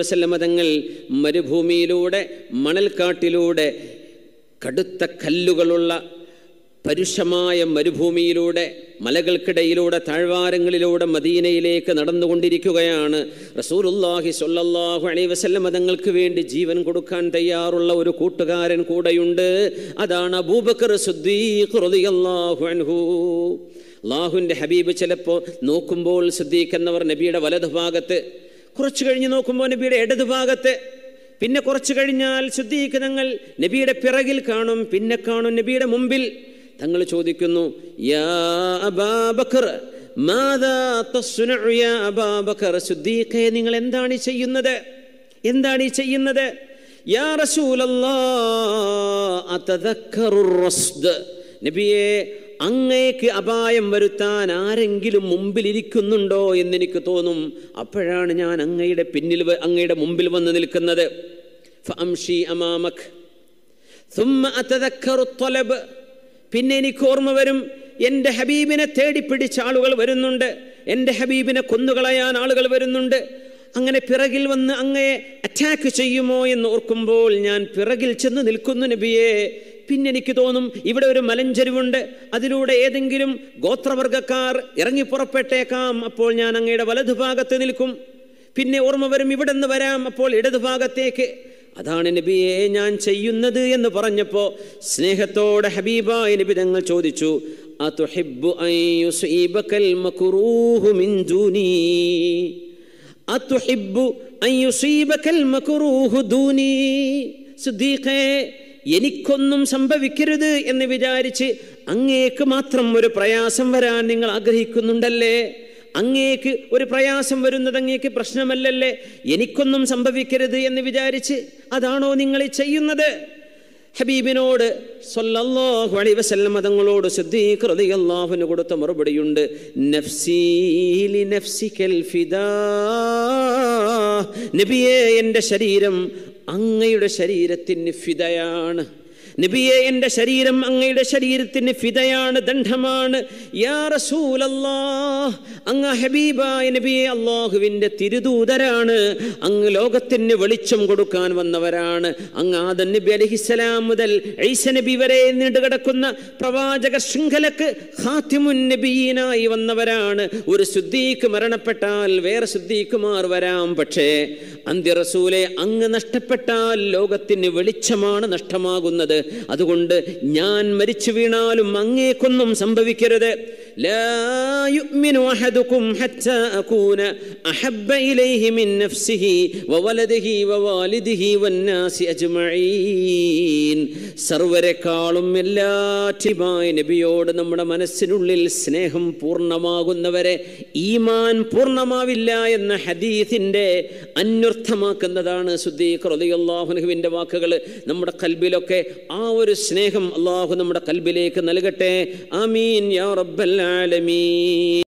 വസല്ലമ തങ്ങൾ മരുഭൂമിയിലൂടെ മണൽക്കാട്ടിലൂടെ കടുത്ത കല്ലുകളുള്ള പരുഷമായ മരുഭൂമിയിലൂടെ മലകൾക്കിടയിലൂടെ താഴ്വാരങ്ങളിലൂടെ മദീനയിലേക്ക് നടന്നുകൊണ്ടിരിക്കുകയാണ് റസൂലുല്ലാഹി സൊല്ലാഹു അണി വസല്ലം തങ്ങൾക്ക് വേണ്ടി ജീവൻ കൊടുക്കാൻ തയ്യാറുള്ള ഒരു കൂട്ടുകാരൻ കൂടെയുണ്ട് അതാണ് അബൂബക്കർ സുദ്ദീഖ് അൻഹു അള്ളാഹുവിൻ്റെ ഹബീബ് ചിലപ്പോൾ നോക്കുമ്പോൾ ശ്രദ്ധിക്കുന്നവർ നബിയുടെ വലതു ഭാഗത്ത് കുറച്ച് കഴിഞ്ഞ് നോക്കുമ്പോൾ നബിയുടെ ഇടതു ഭാഗത്ത് പിന്നെ കുറച്ച് കഴിഞ്ഞാൽ തങ്ങൾ നബിയുടെ പിറകിൽ കാണും പിന്നെ കാണും നബിയുടെ മുമ്പിൽ തങ്ങൾ ചോദിക്കുന്നു യാ നിങ്ങൾ എന്താണ് ചെയ്യുന്നത് എന്താണ് ഈ ചെയ്യുന്നത് യാ റസൂലല്ലാ നബിയെ അങ്ങേക്ക് അപായം വരുത്താൻ ആരെങ്കിലും മുമ്പിലിരിക്കുന്നുണ്ടോ എന്നെനിക്ക് തോന്നും അപ്പോഴാണ് ഞാൻ അങ്ങയുടെ പിന്നിൽ അങ്ങയുടെ മുമ്പിൽ വന്ന് നിൽക്കുന്നത് ഫംഷി അമാമക് പിന്നെ എനിക്ക് ഓർമ്മ വരും എൻ്റെ ഹബീബിനെ തേടിപ്പിടിച്ച ആളുകൾ വരുന്നുണ്ട് എൻ്റെ ഹബീബിനെ കൊന്നുകളയാൻ ആളുകൾ വരുന്നുണ്ട് അങ്ങനെ പിറകിൽ വന്ന് അങ്ങയെ അറ്റാക്ക് ചെയ്യുമോ എന്ന് ഓർക്കുമ്പോൾ ഞാൻ പിറകിൽ ചെന്ന് നിൽക്കുന്നു നബിയെ പിന്നെ എനിക്ക് തോന്നും ഇവിടെ ഒരു മലഞ്ചെരിവുണ്ട് അതിലൂടെ ഏതെങ്കിലും ഗോത്രവർഗക്കാർ ഇറങ്ങിപ്പുറപ്പെട്ടേക്കാം അപ്പോൾ ഞാൻ അങ്ങയുടെ വലതുഭാഗത്ത് നിൽക്കും പിന്നെ ഓർമ്മ വരും ഇവിടെ നിന്ന് വരാം അപ്പോൾ ഇടതുഭാഗത്തേക്ക് അതാണ് നബിയെ ഞാൻ ചെയ്യുന്നത് എന്ന് പറഞ്ഞപ്പോൾ സ്നേഹത്തോടെ ഹബീബായ നബി തങ്ങൾ ചോദിച്ചു സിദ്ദീഖേ എനിക്കൊന്നും സംഭവിക്കരുത് എന്ന് വിചാരിച്ച് അങ്ങേക്ക് മാത്രം ഒരു പ്രയാസം വരാൻ നിങ്ങൾ ആഗ്രഹിക്കുന്നുണ്ടല്ലേ അങ്ങേക്ക് ഒരു പ്രയാസം വരുന്നത് അങ്ങേക്ക് പ്രശ്നമല്ലല്ലേ എനിക്കൊന്നും സംഭവിക്കരുത് എന്ന് വിചാരിച്ച് അതാണോ നിങ്ങൾ ചെയ്യുന്നത് ഹബീബിനോട് സൊല്ലാഹു അലി വസല്ലം തങ്ങളോട് സിദ്ദീഖ് കൊടുത്ത മറുപടിയുണ്ട് നഫ്സീലി നഫ്സിക്കൽ നബിയെ എൻ്റെ ശരീരം അങ്ങയുടെ ശരീരത്തിന് ഫിതയാണ് നബിയെ എൻ്റെ ശരീരം അങ്ങയുടെ ശരീരത്തിന് ഫിതയാണ് ദണ്ഡമാണ് അങ്ങ ഹബീബായ നബിയെ അള്ളാഹുവിൻ്റെ തിരുദൂതരാണ് അങ്ങ് ലോകത്തിന് വെളിച്ചം കൊടുക്കാൻ വന്നവരാണ് അങ്ങ് ആദൻ നബി അലഹിസലാം മുതൽ ഐസ നബി വരെ നീണ്ടുകിടക്കുന്ന പ്രവാചക ശൃംഖലക്ക് ഹാത്തിമുൻ നബിയിനായി വന്നവരാണ് ഒരു ശുദ്ധീക്ക് മരണപ്പെട്ടാൽ വേറെ സുദ്ദീഖുമാർ വരാം പക്ഷേ അന്ത്യറസൂലെ അങ്ങ് നഷ്ടപ്പെട്ടാൽ ലോകത്തിന് വെളിച്ചമാണ് നഷ്ടമാകുന്നത് അതുകൊണ്ട് ഞാൻ മരിച്ചു വീണാലും അങ്ങേക്കൊന്നും സംഭവിക്കരുത് لا يؤمن أحدكم حتى أكون أحب إليه من نفسه وولده ووالده والناس أجمعين സർവരെക്കാളും എല്ലാറ്റുമായി നബിയോട് നമ്മുടെ മനസ്സിനുള്ളിൽ സ്നേഹം പൂർണ്ണമാകുന്നവരെ ഈമാൻ പൂർണ്ണമാവില്ല എന്ന ഹദീസിൻ്റെ അന്വർത്ഥമാക്കുന്നതാണ് സുദ്ദീഖ് റലിയല്ലാഹുനുഹുവിൻ്റെ വാക്കുകൾ നമ്മുടെ കൽബിലൊക്കെ ആ ഒരു സ്നേഹം അള്ളാഹു നമ്മുടെ കൽബിലേക്ക് നൽകട്ടെ ആമീൻ യാ റബ്ബല്ല العالمين